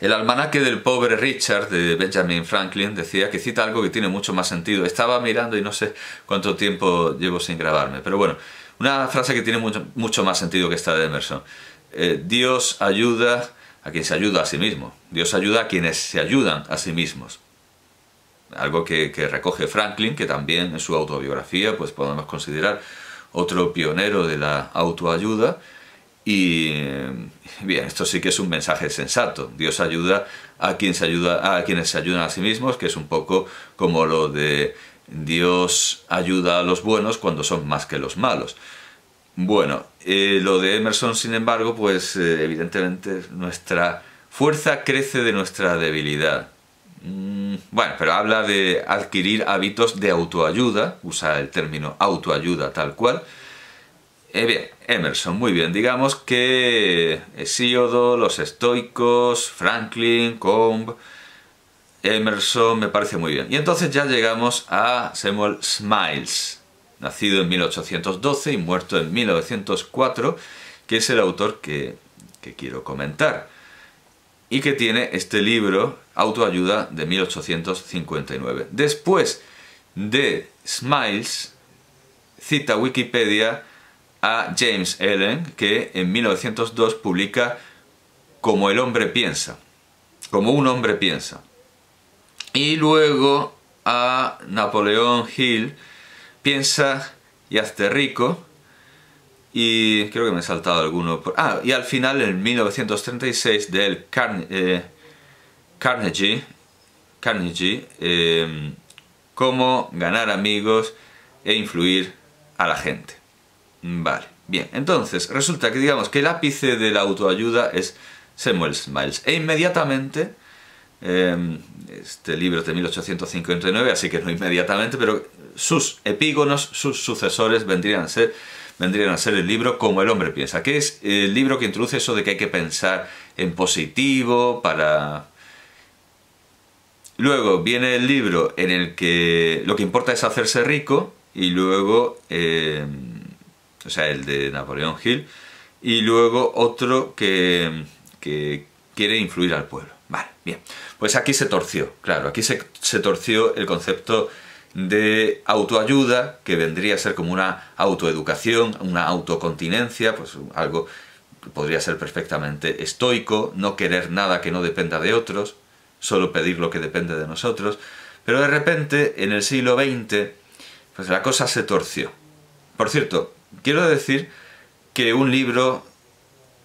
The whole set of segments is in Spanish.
El almanaque del pobre Richard de Benjamin Franklin decía que cita algo que tiene mucho más sentido. Estaba mirando y no sé cuánto tiempo llevo sin grabarme, pero bueno, una frase que tiene mucho, más sentido que esta de Emerson. Eh, Dios ayuda a quien se ayuda a sí mismo. Dios ayuda a quienes se ayudan a sí mismos. Algo que, que recoge Franklin, que también en su autobiografía pues podemos considerar otro pionero de la autoayuda, y eh, bien, esto sí que es un mensaje sensato. Dios ayuda a, quien se ayuda a quienes se ayudan a sí mismos, que es un poco como lo de Dios ayuda a los buenos cuando son más que los malos. Bueno, eh, lo de Emerson, sin embargo, pues eh, evidentemente nuestra fuerza crece de nuestra debilidad. Mm, bueno, pero habla de adquirir hábitos de autoayuda, usa el término autoayuda tal cual, eh, Emerson, muy bien, digamos que eh, Hesíodo, los estoicos, Franklin, Combe, Emerson, me parece muy bien. Y entonces ya llegamos a Samuel Smiles, nacido en 1812 y muerto en 1904, que es el autor que, que quiero comentar y que tiene este libro, Autoayuda, de 1859. Después de Smiles, cita Wikipedia a James Allen, que en 1902 publica Como el hombre piensa, como un hombre piensa. Y luego a Napoleón Hill, Piensa y hazte rico, y creo que me he saltado alguno. ah, y al final, en 1936, del eh, Carnegie, Carnegie eh, cómo ganar amigos e influir a la gente. Vale, bien. Entonces, resulta que digamos que el ápice de la autoayuda es Samuel Smiles. E inmediatamente, em, este libro de 1859, así que no inmediatamente, pero sus epígonos, sus sucesores vendrían a ser vendrían a ser el libro como el hombre piensa, que es el libro que introduce eso de que hay que pensar en positivo para... Luego viene el libro en el que lo que importa es hacerse rico y luego em, o sea, el de Napoleón Hill, y luego otro que, quiere influir al pueblo. Vale, bien. Pues aquí se torció, claro, aquí se, se torció el concepto de autoayuda, que vendría a ser como una autoeducación, una autocontinencia, pues algo que podría ser perfectamente estoico, no querer nada que no dependa de otros, solo pedir lo que depende de nosotros. Pero de repente, en el siglo XX, pues la cosa se torció. Por cierto, Quiero decir que un libro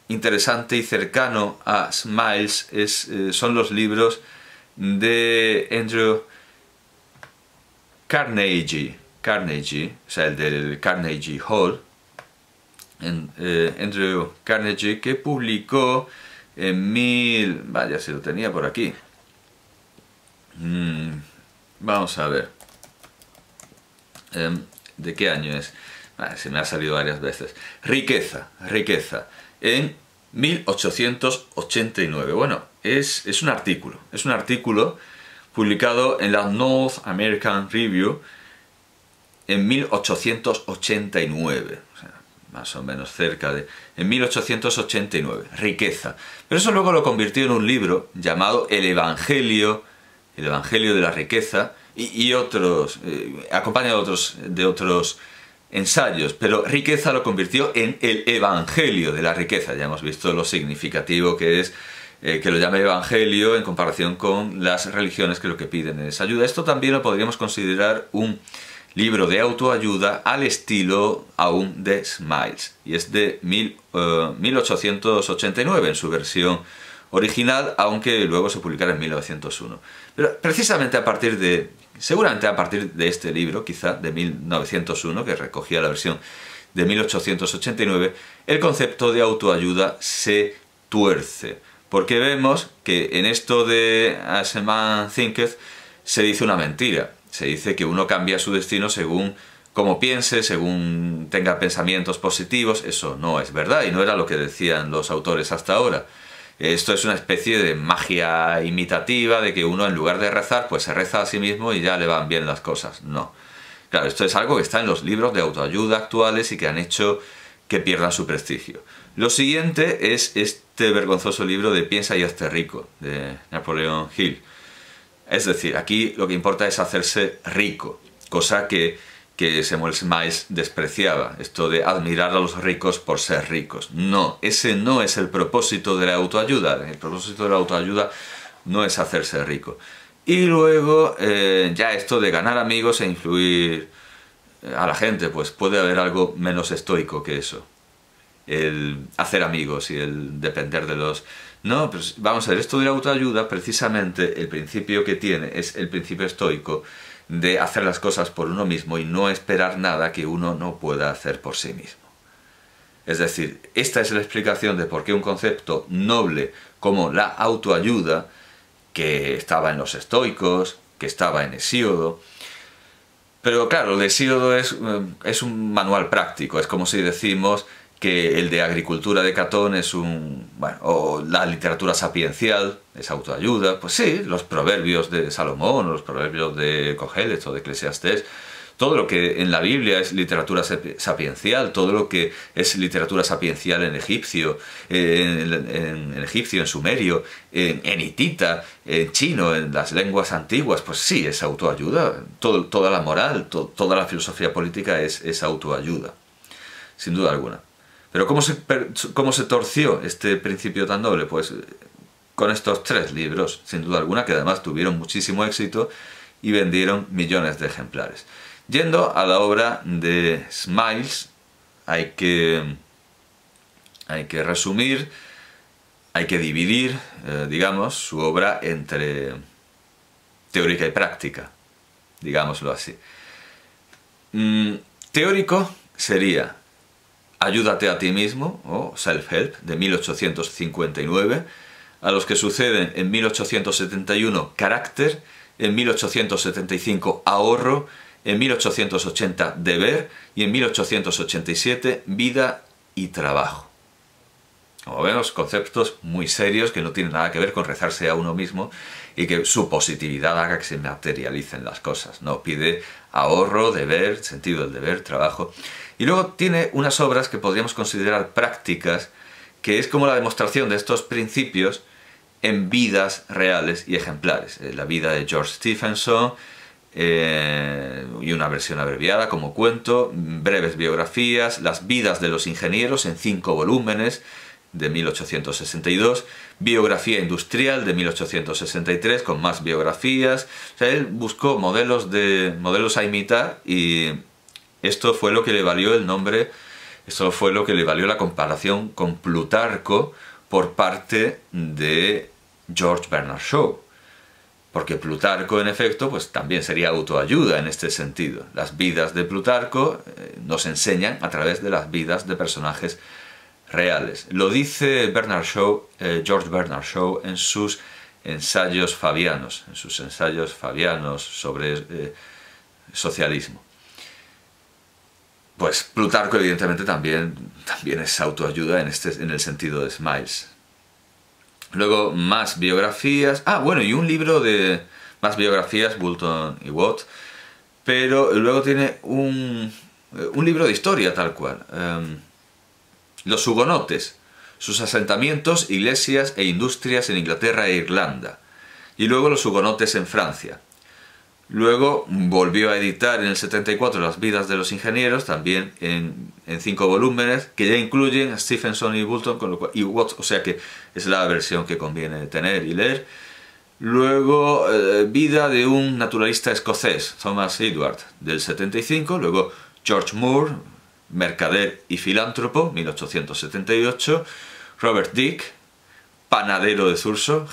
interesante y cercano a Smiles es, eh, son los libros de Andrew Carnegie, Carnegie, o sea, el del Carnegie Hall, eh, Andrew Carnegie, que publicó en mil... vaya, si lo tenía por aquí. Mm, vamos a ver. Em, ¿De qué año es? Ah, se me ha salido varias veces. Riqueza, riqueza. En 1889. Bueno, es, es un artículo. Es un artículo publicado en la North American Review en 1889. más o menos cerca de... En 1889. Riqueza. Pero eso luego lo convirtió en un libro llamado El Evangelio. El Evangelio de la Riqueza. Y, otros... acompañado eh, acompaña otros... De otros ensayos, pero riqueza lo convirtió en el evangelio de la riqueza. Ya hemos visto lo significativo que es eh, que lo llame evangelio en comparación con las religiones que lo que piden es ayuda. Esto también lo podríamos considerar un libro de autoayuda al estilo aún de Smiles, y es de 1889 eh, en su versión original, aunque luego se publicara en 1901. Pero precisamente a partir de seguramente a partir de este libro, quizá de 1901, que recogía la versión de 1889, el concepto de autoayuda se tuerce. Porque vemos que en esto de Aseman se dice una mentira. Se dice que uno cambia su destino según cómo piense, según tenga pensamientos positivos, eso no es verdad y no era lo que decían los autores hasta ahora. Esto es una especie de magia imitativa de que uno en lugar de rezar, pues se reza a sí mismo y ya le van bien las cosas. No. Claro, esto es algo que está en los libros de autoayuda actuales y que han hecho que pierdan su prestigio. Lo siguiente es este vergonzoso libro de Piensa y hazte rico, de Napoleón Hill. Es decir, aquí lo que importa es hacerse rico, cosa que que Samuel Smiles despreciaba, esto de admirar a los ricos por ser ricos. No, ese no es el propósito de la autoayuda. El propósito de la autoayuda no es hacerse rico. Y luego, eh, ya esto de ganar amigos e influir eh, a la gente, pues puede haber algo menos estoico que eso. El hacer amigos y el depender de los... No, pues vamos a ver, esto de la autoayuda, precisamente el principio que tiene es el principio estoico, de hacer las cosas por uno mismo y no esperar nada que uno no pueda hacer por sí mismo. Es decir, esta es la explicación de por qué un concepto noble como la autoayuda, que estaba en los estoicos, que estaba en Hesíodo, pero claro, el Hesíodo es, eh, es un manual práctico, es como si decimos que el de Agricultura de Catón es un... Bueno, o la literatura sapiencial es autoayuda, pues sí, los proverbios de Salomón, los proverbios de Cogeles o de Eclesiastés, todo lo que en la Biblia es literatura sapiencial, todo lo que es literatura sapiencial en egipcio, en, en egipcio, en sumerio, en, hitita, en chino, en las lenguas antiguas, pues sí, es autoayuda. Todo, toda la moral, toda la filosofía política es, es autoayuda, sin duda alguna. Pero ¿cómo se, torció este principio tan doble? Pues eh, con estos tres libros, sin duda alguna, que además tuvieron muchísimo éxito y vendieron millones de ejemplares. Yendo a la obra de Smiles, hay que, hay que resumir, hay que dividir, eh, digamos, su obra entre teórica y práctica, digámoslo así. Mm, teórico sería Ayúdate a ti mismo, o Self-Help, de 1859, a los que suceden en 1871 Carácter, en 1875 Ahorro, en 1880 Deber y en 1887 Vida y Trabajo. Como vemos, conceptos muy serios que no tienen nada que ver con rezarse a uno mismo y que su positividad haga que se materialicen las cosas. No pide ahorro, deber, sentido del deber, trabajo. Y luego tiene unas obras que podríamos considerar prácticas, que es como la demostración de estos principios en vidas reales y ejemplares. Eh, la vida de George Stephenson eh, y una versión abreviada como cuento, breves biografías, las vidas de los ingenieros en cinco volúmenes, de 1862, biografía industrial de 1863 con más biografías. O sea, él buscó modelos de modelos a imitar y esto fue lo que le valió el nombre, esto fue lo que le valió la comparación con Plutarco por parte de George Bernard Shaw. Porque Plutarco, en efecto, pues también sería autoayuda en este sentido. Las vidas de Plutarco eh, nos enseñan a través de las vidas de personajes reales. Lo dice Bernard Shaw, eh, George Bernard Shaw en sus ensayos fabianos, en sus ensayos fabianos sobre eh, socialismo. Pues Plutarco evidentemente también, también es autoayuda este, en, el sentido de Smiles. Luego más biografías. Ah, bueno, y un libro de más biografías, Bulton y Watt. Pero luego tiene un, eh, un libro de historia tal cual. Em, los hugonotes, sus asentamientos, iglesias e industrias en Inglaterra e Irlanda. Y luego los hugonotes en Francia. Luego volvió a editar en el 74 Las vidas de los ingenieros, también en, en cinco volúmenes, que ya incluyen Stephenson y Bulton Watts, o sea que es la versión que conviene tener y leer. Luego, eh, Vida de un naturalista escocés, Thomas Edward, del 75. Luego, George Moore, mercader y filántropo, 1878. Robert Dick, panadero de Zurso,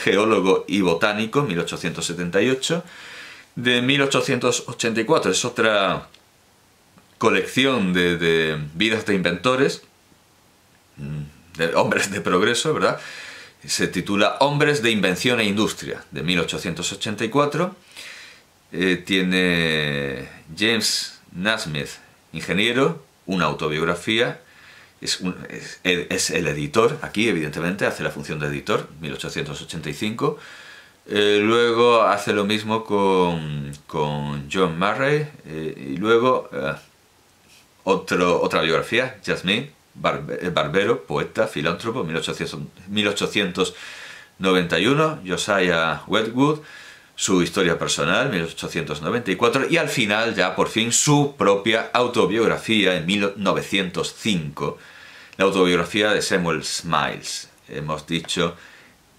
geólogo y botánico, 1878 de 1884. Es otra colección de, vidas de inventores, mm, de hombres de progreso, ¿verdad? Se titula Hombres de Invención e Industria, de 1884. Eh, tiene James Nasmith, ingeniero, una autobiografía, es, es, el editor, aquí evidentemente hace la función de editor, 1885, eh, luego hace lo mismo con, con John Murray eh, y luego eh, otro, otra biografía, Jasmine, barbero, poeta, filántropo, 1891, Josiah Wedgwood, su historia personal, 1894, y al final ya por fin su propia autobiografía en 1905, la autobiografía de Samuel Smiles. Hemos dicho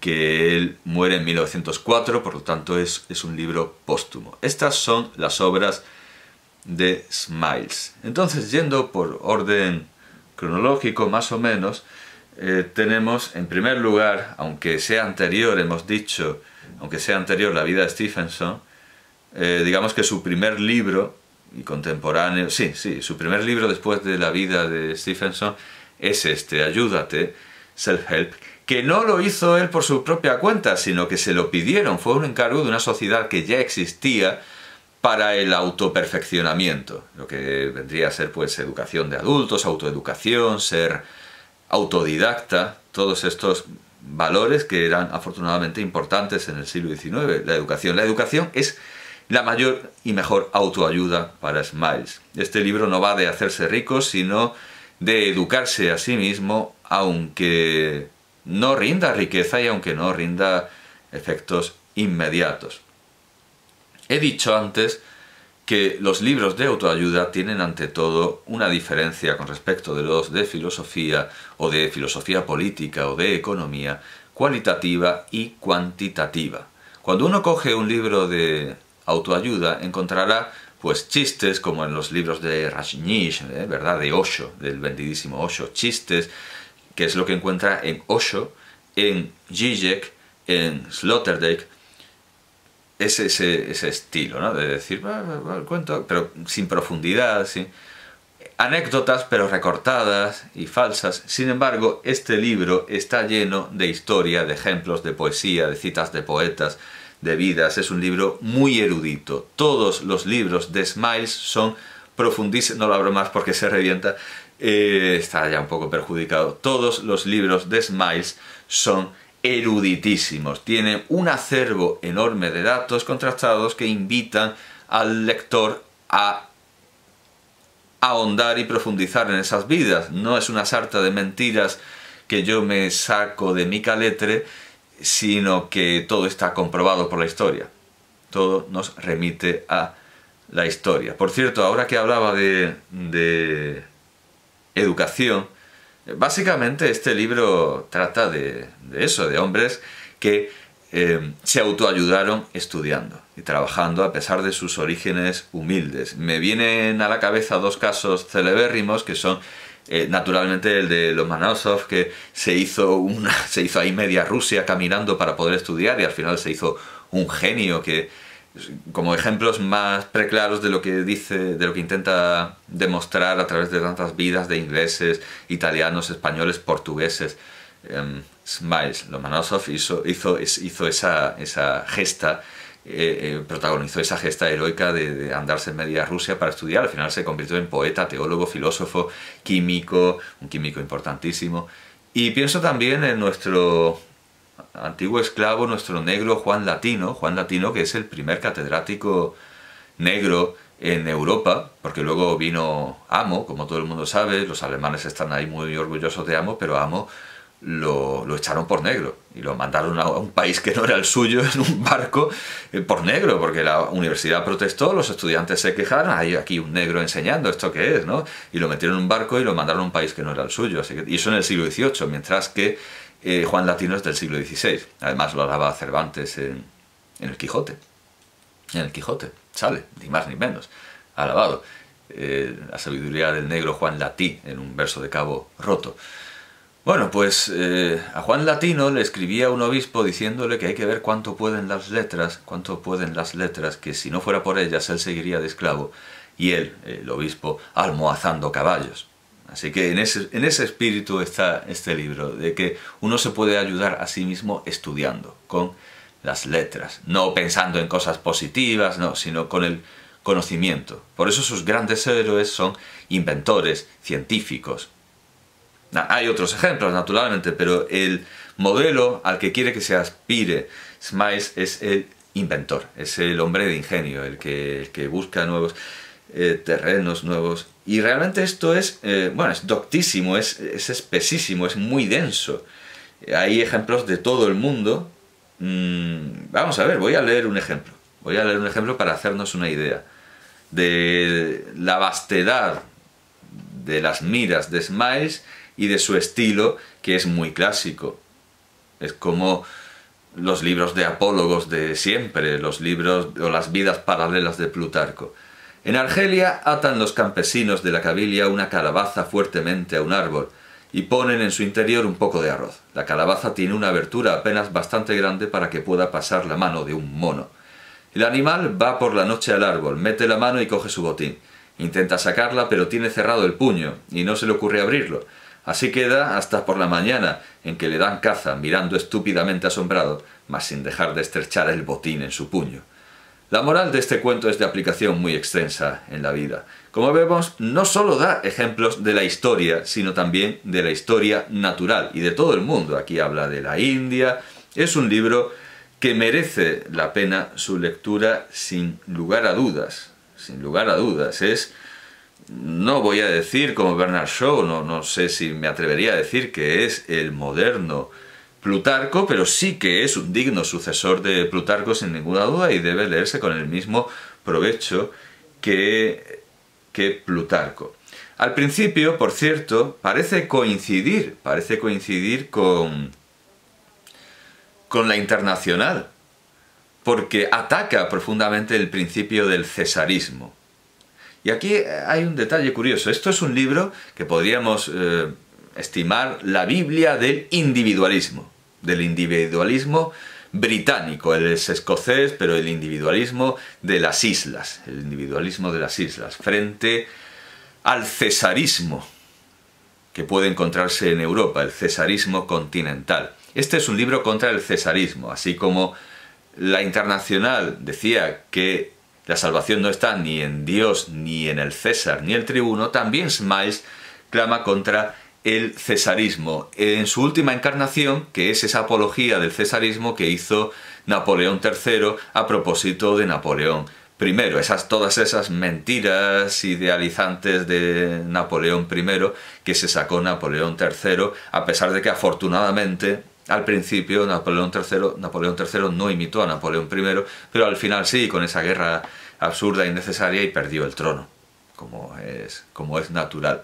que él muere en 1904, por lo tanto es, es un libro póstumo. Estas son las obras de Smiles. Entonces, yendo por orden cronológico más o menos, eh, tenemos en primer lugar, aunque sea anterior, hemos dicho, aunque sea anterior la vida de Stephenson, eh, digamos que su primer libro y contemporáneo, sí, sí, su primer libro después de la vida de Stephenson es este, Ayúdate, Self Help, que no lo hizo él por su propia cuenta, sino que se lo pidieron. Fue un encargo de una sociedad que ya existía para el autoperfeccionamiento, lo que vendría a ser pues educación de adultos, autoeducación, ser autodidacta, todos estos valores que eran afortunadamente importantes en el siglo XIX, la educación. La educación es la mayor y mejor autoayuda para Smiles. Este libro no va de hacerse rico, sino de educarse a sí mismo, aunque no rinda riqueza y aunque no rinda efectos inmediatos. He dicho antes que los libros de autoayuda tienen ante todo una diferencia con respecto de los de filosofía o de filosofía política o de economía cualitativa y cuantitativa. Cuando uno coge un libro de autoayuda encontrará pues chistes como en los libros de Rajneesh, ¿eh? ¿verdad? De Osho, del bendidísimo Osho, chistes que es lo que encuentra en Osho, en Zizek, en Sloterdijk, ese, estilo, ¿no? De decir, bueno, cuento, pero sin profundidad, sin... Anécdotas, pero recortadas y falsas. Sin embargo, este libro está lleno de historia, de ejemplos, de poesía, de citas de poetas, de vidas. Es un libro muy erudito. Todos los libros de Smiles son profundísimos, no lo abro más porque se revienta, eh, está ya un poco perjudicado. Todos los libros de Smiles son eruditísimos, tienen un acervo enorme de datos contrastados que invitan al lector a ahondar y profundizar en esas vidas. No es una sarta de mentiras que yo me saco de mi caletre, sino que todo está comprobado por la historia. Todo nos remite a la historia. Por cierto, ahora que hablaba de educación. Básicamente este libro trata de, eso, de hombres que eh, se autoayudaron estudiando y trabajando a pesar de sus orígenes humildes. Me vienen a la cabeza dos casos celebérrimos que son eh, naturalmente el de los Manausov que se hizo, una, se hizo ahí media Rusia caminando para poder estudiar y al final se hizo un genio que como ejemplos más preclaros de lo que dice, de lo que intenta demostrar a través de tantas vidas de ingleses, italianos, españoles, portugueses. Em, Smiles Lomanosov hizo, hizo, hizo esa, gesta, eh, eh, protagonizó esa gesta heroica de, de, andarse en media Rusia para estudiar. Al final se convirtió en poeta, teólogo, filósofo, químico, un químico importantísimo. Y pienso también en nuestro antiguo esclavo, nuestro negro Juan Latino, Juan Latino que es el primer catedrático negro en Europa, porque luego vino Amo, como todo el mundo sabe, los alemanes están ahí muy orgullosos de Amo, pero Amo lo, echaron por negro y lo mandaron a un país que no era el suyo en un barco eh, por negro, porque la universidad protestó, los estudiantes se quejaron, hay aquí un negro enseñando esto que es, ¿no? Y lo metieron en un barco y lo mandaron a un país que no era el suyo, así que, y eso en el siglo XVIII, mientras que eh, Juan Latino es del siglo XVI. Además lo alaba Cervantes en, el Quijote. En el Quijote sale, ni más ni menos, alabado. Eh, la sabiduría del negro Juan Latí en un verso de Cabo Roto. Bueno, pues eh, a Juan Latino le escribía un obispo diciéndole que hay que ver cuánto pueden las letras, cuánto pueden las letras, que si no fuera por ellas él seguiría de esclavo y él, el obispo, almohazando caballos. Así que en ese, en ese espíritu está este libro, de que uno se puede ayudar a sí mismo estudiando, con las letras, no pensando en cosas positivas, no, sino con el conocimiento. Por eso sus grandes héroes son inventores, científicos. Hay otros ejemplos, naturalmente, pero el modelo al que quiere que se aspire Smiles es el inventor, es el hombre de ingenio, el que, el que busca nuevos... Eh, terrenos nuevos. Y realmente esto es, eh, bueno, es doctísimo, es, es, espesísimo, es muy denso. Eh, hay ejemplos de todo el mundo. Mm, vamos a ver, voy a leer un ejemplo. Voy a leer un ejemplo para hacernos una idea de la vastedad de las miras de Smiles y de su estilo, que es muy clásico. Es como los libros de apólogos de siempre, los libros o las vidas paralelas de Plutarco. En Argelia atan los campesinos de la cabilia una calabaza fuertemente a un árbol y ponen en su interior un poco de arroz. La calabaza tiene una abertura apenas bastante grande para que pueda pasar la mano de un mono. El animal va por la noche al árbol, mete la mano y coge su botín. Intenta sacarla pero tiene cerrado el puño y no se le ocurre abrirlo. Así queda hasta por la mañana, en que le dan caza, mirando estúpidamente asombrado, mas sin dejar de estrechar el botín en su puño. La moral de este cuento es de aplicación muy extensa en la vida. Como vemos, no solo da ejemplos de la historia, sino también de la historia natural y de todo el mundo. Aquí habla de la India. Es un libro que merece la pena su lectura sin lugar a dudas. Sin lugar a dudas. Es, no voy a decir como Bernard Shaw, no, no sé si me atrevería a decir que es el moderno Plutarco, pero sí que es un digno sucesor de Plutarco sin ninguna duda y debe leerse con el mismo provecho que, Plutarco. Al principio, por cierto, parece coincidir, parece coincidir con, con la internacional, porque ataca profundamente el principio del cesarismo. Y aquí hay un detalle curioso. Esto es un libro que podríamos eh, estimar la Biblia del individualismo del individualismo británico, él es escocés, pero el individualismo de las islas, el individualismo de las islas, frente al cesarismo que puede encontrarse en Europa, el cesarismo continental. Este es un libro contra el cesarismo, así como la Internacional decía que la salvación no está ni en Dios, ni en el César, ni el tribuno, también Smiles clama contra el cesarismo, en su última encarnación, que es esa apología del cesarismo que hizo Napoleón III a propósito de Napoleón I esas, todas esas mentiras idealizantes de Napoleón I que se sacó Napoleón III, a pesar de que afortunadamente al principio Napoleón III, Napoleón III no imitó a Napoleón I, pero al final sí, con esa guerra absurda e innecesaria y perdió el trono, como es, como es natural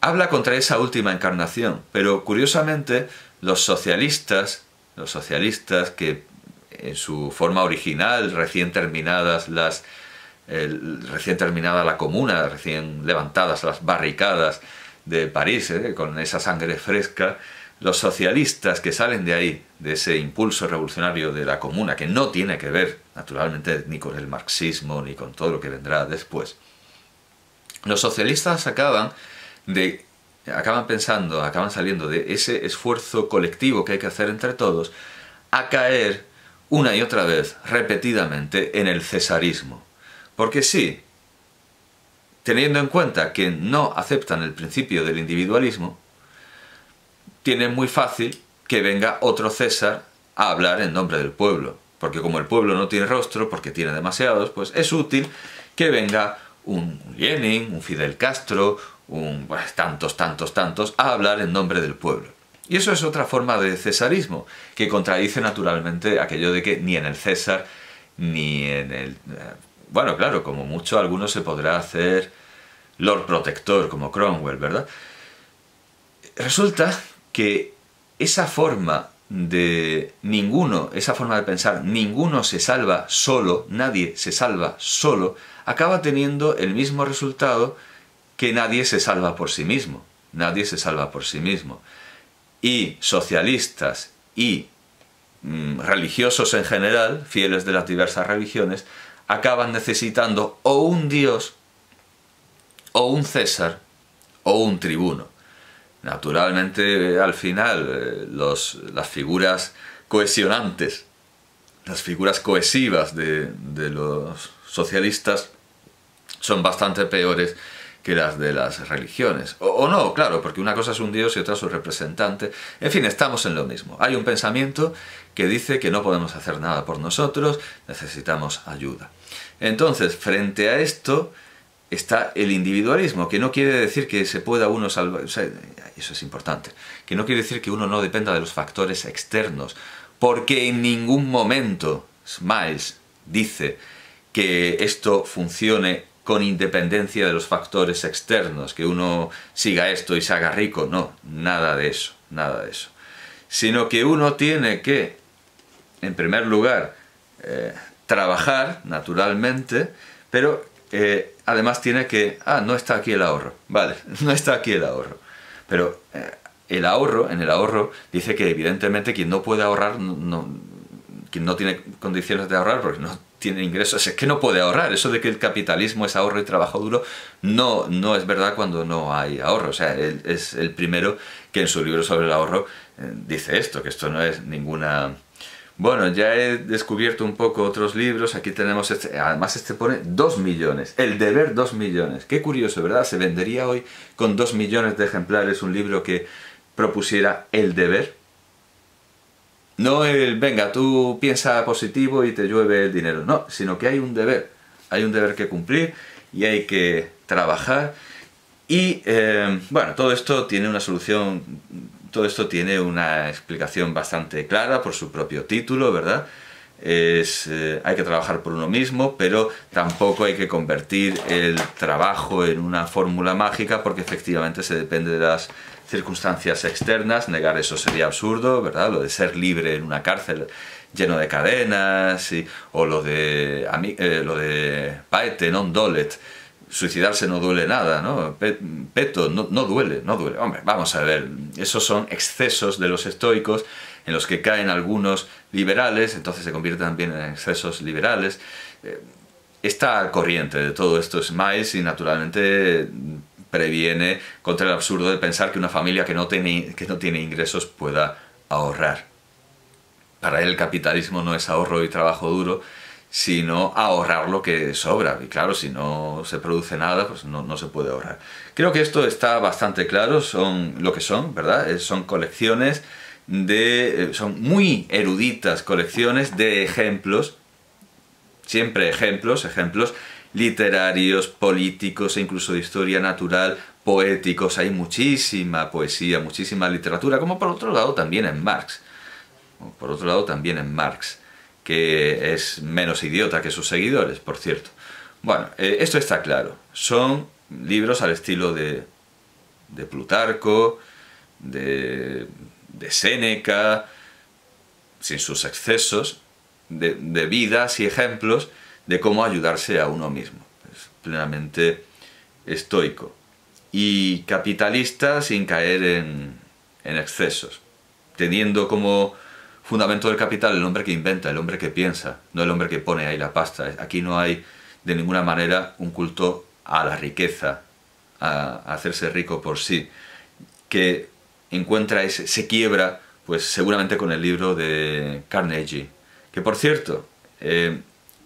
habla contra esa última encarnación, pero curiosamente los socialistas, los socialistas que en su forma original, recién terminadas las recién terminada la comuna, recién levantadas las barricadas de París, eh, con esa sangre fresca, los socialistas que salen de ahí, de ese impulso revolucionario de la comuna, que no tiene que ver, naturalmente, ni con el marxismo, ni con todo lo que vendrá después, los socialistas acaban de acaban pensando, acaban saliendo de ese esfuerzo colectivo que hay que hacer entre todos, a caer una y otra vez, repetidamente, en el cesarismo. Porque sí, teniendo en cuenta que no aceptan el principio del individualismo, tiene muy fácil que venga otro César a hablar en nombre del pueblo. Porque como el pueblo no tiene rostro, porque tiene demasiados, pues es útil que venga un Lenin, un Fidel Castro, pues, tantos, tantos, tantos, a hablar en nombre del pueblo. Y eso es otra forma de cesarismo, que contradice naturalmente aquello de que ni en el César, ni en el... Eh, bueno, claro, como mucho alguno se podrá hacer Lord Protector, como Cromwell, ¿verdad? Resulta que esa forma de ninguno, esa forma de pensar, ninguno se salva solo, nadie se salva solo, acaba teniendo el mismo resultado que nadie se salva por sí mismo, nadie se salva por sí mismo. Y socialistas y mm, religiosos en general, fieles de las diversas religiones, acaban necesitando o un dios, o un César, o un tribuno. Naturalmente, eh, al final, eh, las figuras cohesionantes, las figuras cohesivas de los socialistas son bastante peores que las de las religiones. O, no, claro, porque una cosa es un dios y otra su representante. En fin, estamos en lo mismo. Hay un pensamiento que dice que no podemos hacer nada por nosotros, necesitamos ayuda. Entonces, frente a esto está el individualismo, que no quiere decir que se pueda uno salvar, eso es importante, que no quiere decir que uno no dependa de los factores externos, porque en ningún momento Smiles dice que esto funcione con independencia de los factores externos, que uno siga esto y se haga rico, no, nada de eso, nada de eso. Sino que uno tiene que, en primer lugar, eh, trabajar naturalmente, pero eh, además tiene que, ah, no está aquí el ahorro, vale, no está aquí el ahorro, pero eh, el ahorro, en el ahorro, dice que evidentemente quien no puede ahorrar, quien no tiene condiciones de ahorrar, porque no tiene ingresos, es que no puede ahorrar. Eso de que el capitalismo es ahorro y trabajo duro no, no es verdad cuando no hay ahorro. O sea, él es el primero que en su libro sobre el ahorro eh, dice esto, que esto no es ninguna... Bueno, ya he descubierto un poco otros libros, aquí tenemos este, además este pone 2 millones, El deber 2 millones. Qué curioso, ¿verdad? Se vendería hoy con 2 millones de ejemplares un libro que propusiera El deber, no el, venga, tú piensa positivo y te llueve el dinero, no, sino que hay un deber, hay un deber que cumplir y hay que trabajar. Y em, bueno, todo esto tiene una solución, todo esto tiene una explicación bastante clara por su propio título, ¿verdad? Es, eh, hay que trabajar por uno mismo, pero tampoco hay que convertir el trabajo en una fórmula mágica porque efectivamente se depende de las circunstancias externas, negar eso sería absurdo, ¿verdad? Lo de ser libre en una cárcel lleno de cadenas, o lo de, eh, lo de paete non dolet, suicidarse no duele nada, ¿no? Peto, no, duele, no duele. Hombre, vamos a ver, esos son excesos de los estoicos en los que caen algunos liberales, entonces se convierten también en excesos liberales. Eh, esta corriente de todo esto es más y naturalmente previene contra el absurdo de pensar que una familia que no tiene, que no tiene ingresos pueda ahorrar. Para él el capitalismo no es ahorro y trabajo duro, sino ahorrar lo que sobra. Y claro, si no se produce nada, pues no, no, se puede ahorrar. Creo que esto está bastante claro, son lo que son, ¿verdad? Eh, son colecciones de... Eh, son muy eruditas colecciones de ejemplos, siempre ejemplos, ejemplos literarios, políticos e incluso de historia natural, poéticos. Hay muchísima poesía, muchísima literatura, como por otro lado también en Marx. Por otro lado también en Marx, que es menos idiota que sus seguidores, por cierto. Bueno, eh, esto está claro. Son libros al estilo de, de Plutarco, de, de Séneca, sin sus excesos, de vidas y ejemplos, de cómo ayudarse a uno mismo. Es plenamente estoico. Y capitalista sin caer en, en excesos. Teniendo como fundamento del capital el hombre que inventa, el hombre que piensa, no el hombre que pone ahí la pasta. Aquí no hay de ninguna manera un culto a la riqueza, a hacerse rico por sí, que encuentra ese, se quiebra, pues seguramente con el libro de Carnegie, que por cierto, eh,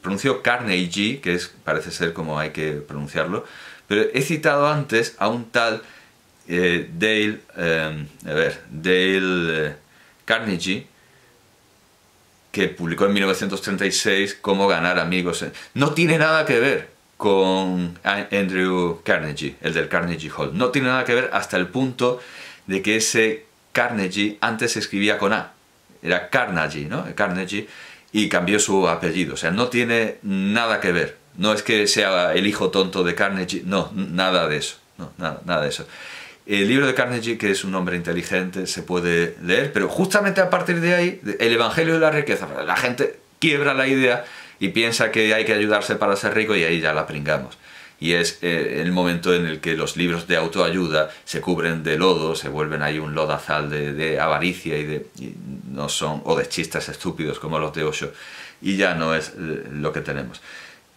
pronunció Carnegie, que es, parece ser como hay que pronunciarlo, pero he citado antes a un tal eh, Dale, eh, a Dale eh, Carnegie, que publicó en 1936 Cómo ganar amigos. No tiene nada que ver con Andrew Carnegie, el del Carnegie Hall. No tiene nada que ver hasta el punto de que ese Carnegie antes se escribía con A. Era Carnegie, ¿no? Carnegie y cambió su apellido. O sea, no tiene nada que ver. No es que sea el hijo tonto de Carnegie, no, nada de eso. No, nada, nada de eso. El libro de Carnegie, que es un hombre inteligente, se puede leer, pero justamente a partir de ahí, el Evangelio de la riqueza, la gente quiebra la idea y piensa que hay que ayudarse para ser rico y ahí ya la pringamos y es eh, el momento en el que los libros de autoayuda se cubren de lodo, se vuelven ahí un lodazal de, avaricia y de no son o de chistes estúpidos como los de Osho y ya no es eh, lo que tenemos.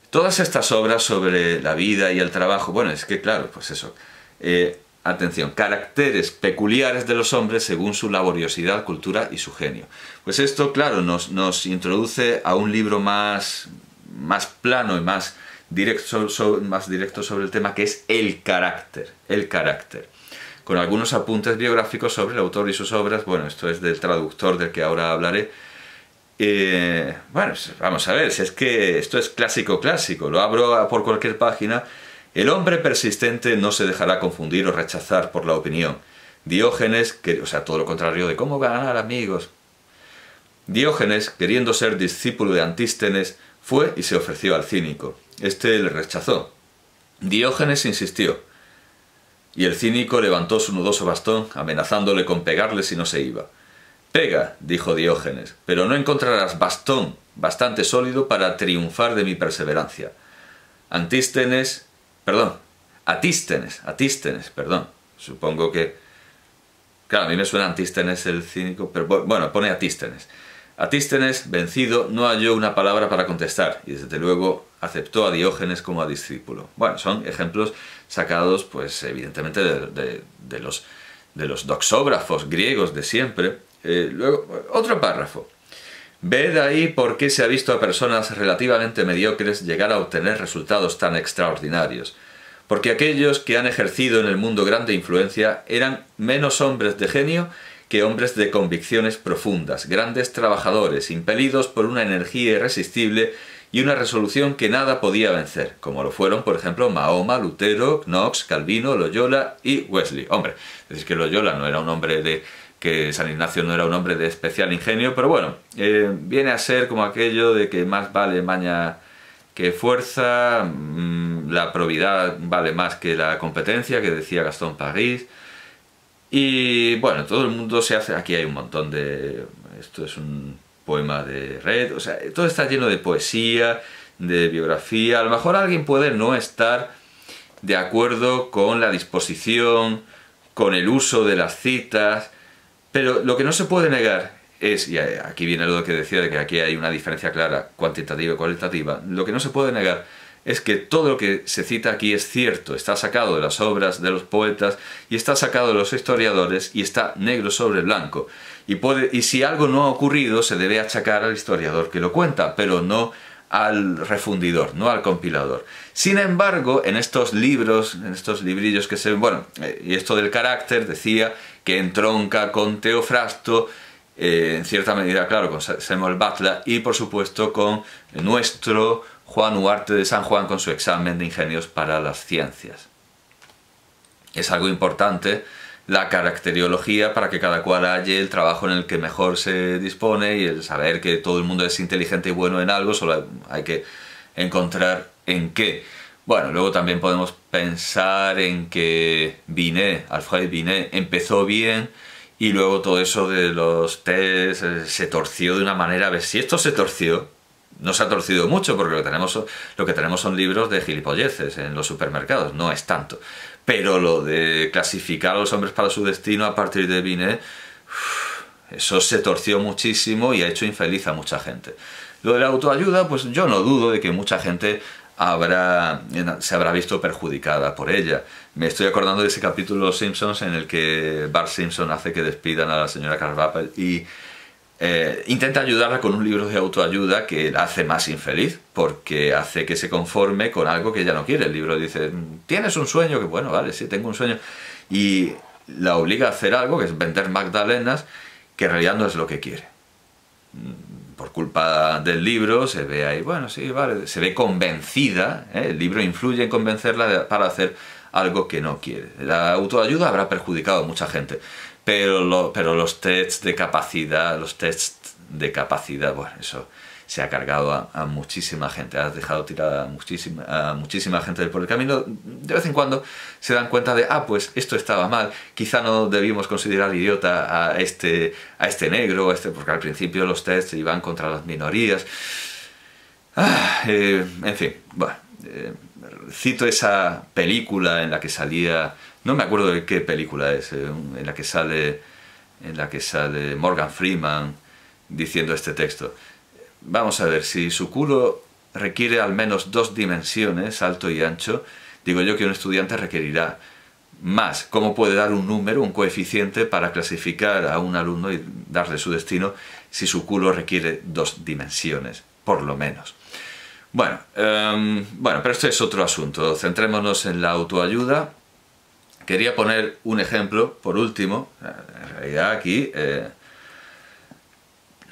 Todas estas obras sobre la vida y el trabajo, bueno, es que claro, pues eso. Eh, atención, caracteres peculiares de los hombres según su laboriosidad, cultura y su genio. Pues esto, claro, nos, nos introduce a un libro más, más plano y más directo, más directo sobre el tema, que es el carácter, el carácter. Con algunos apuntes biográficos sobre el autor y sus obras, bueno, esto es del traductor del que ahora hablaré. Eh, bueno, vamos a ver, si es que esto es clásico, clásico, lo abro por cualquier página. El hombre persistente no se dejará confundir o rechazar por la opinión. Diógenes, que, o sea, todo lo contrario de cómo ganar amigos. Diógenes, queriendo ser discípulo de Antístenes, fue y se ofreció al cínico. Este le rechazó. Diógenes insistió, y el cínico levantó su nudoso bastón, amenazándole con pegarle si no se iba. Pega, dijo Diógenes, pero no encontrarás bastón bastante sólido para triunfar de mi perseverancia. Antístenes, perdón, Atístenes, Atístenes, perdón. Supongo que... Claro, a mí me suena Antístenes el cínico, pero bueno, pone Atístenes. Atístenes, vencido, no halló una palabra para contestar y desde luego aceptó a Diógenes como a discípulo. Bueno, son ejemplos sacados pues evidentemente de, los, de los doxógrafos griegos de siempre. Eh, luego, otro párrafo. Ved ahí por qué se ha visto a personas relativamente mediocres llegar a obtener resultados tan extraordinarios. Porque aquellos que han ejercido en el mundo grande influencia eran menos hombres de genio que hombres de convicciones profundas, grandes trabajadores, impelidos por una energía irresistible y una resolución que nada podía vencer, como lo fueron, por ejemplo, Mahoma, Lutero, Knox, Calvino, Loyola y Wesley. Hombre, es decir, que Loyola no era un hombre de que San Ignacio no era un hombre de especial ingenio, pero bueno, eh, viene a ser como aquello de que más vale maña que fuerza, mm, la probidad vale más que la competencia, que decía Gastón París, y bueno, todo el mundo se hace... Aquí hay un montón de... Esto es un poema de red, o sea, todo está lleno de poesía, de biografía. A lo mejor alguien puede no estar de acuerdo con la disposición, con el uso de las citas, pero lo que no se puede negar es, y aquí viene lo que decía de que aquí hay una diferencia clara, cuantitativa y cualitativa, lo que no se puede negar es que todo lo que se cita aquí es cierto, está sacado de las obras de los poetas y está sacado de los historiadores y está negro sobre blanco. Y, y si algo no ha ocurrido se debe achacar al historiador que lo cuenta, pero no al refundidor, no al compilador. Sin embargo, en estos libros, en estos librillos que se... Bueno, eh, y esto del carácter decía que entronca con Teofrasto, eh, en cierta medida, claro, con Samuel Butler y por supuesto con nuestro Juan Huarte de San Juan con su examen de ingenios para las ciencias. Es algo importante la caracteriología para que cada cual halle el trabajo en el que mejor se dispone y el saber que todo el mundo es inteligente y bueno en algo, solo hay que encontrar en qué. Bueno, luego también podemos pensar en que Binet, Alfred Binet, empezó bien y luego todo eso de los test eh, se torció de una manera... A ver, si esto se torció, no se ha torcido mucho porque lo que tenemos son, lo que tenemos son libros de gilipolleces en los supermercados, no es tanto. Pero lo de clasificar a los hombres para su destino a partir de Binet, eso se torció muchísimo y ha hecho infeliz a mucha gente. Lo de la autoayuda, pues yo no dudo de que mucha gente habrá, se habrá visto perjudicada por ella. Me estoy acordando de ese capítulo de Los Simpsons en el que Bart Simpson hace que despidan a la señora Carvajal y eh, intenta ayudarla con un libro de autoayuda que la hace más infeliz, porque hace que se conforme con algo que ella no quiere. El libro dice, mm, tienes un sueño, que bueno, vale, sí, tengo un sueño. Y la obliga a hacer algo, que es vender magdalenas, que en realidad no es lo que quiere. Mm, por culpa del libro se ve ahí, bueno, sí, vale, se ve convencida, ¿eh? el libro influye en convencerla para hacer algo que no quiere. La autoayuda habrá perjudicado a mucha gente pero, los tests de capacidad, los tests de capacidad, bueno, eso se ha cargado a, muchísima gente, ha dejado tirada a muchísima, a muchísima gente por el camino. De vez en cuando se dan cuenta de, ah, pues esto estaba mal, quizá no debimos considerar idiota a este, a este negro, este, porque al principio los tests iban contra las minorías. Ah, eh, en fin, bueno eh, cito esa película en la que salía, no me acuerdo de qué película es, eh, en la que sale, en la que sale Morgan Freeman diciendo este texto. Vamos a ver, si su culo requiere al menos dos dimensiones, alto y ancho, digo yo que un estudiante requerirá más. ¿Cómo puede dar un número, un coeficiente para clasificar a un alumno y darle su destino si su culo requiere dos dimensiones, por lo menos? Bueno, em, bueno, pero esto es otro asunto. Centrémonos en la autoayuda. Quería poner un ejemplo, por último. En realidad aquí eh,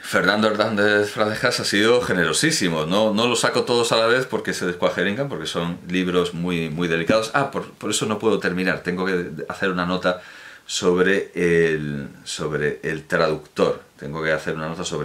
Fernando Hernández Fradejas ha sido generosísimo. No, no los saco todos a la vez porque se descuajeringan, porque son libros muy, muy delicados. Ah, por, por eso no puedo terminar. Tengo que hacer una nota sobre el, sobre el traductor. Tengo que hacer una nota sobre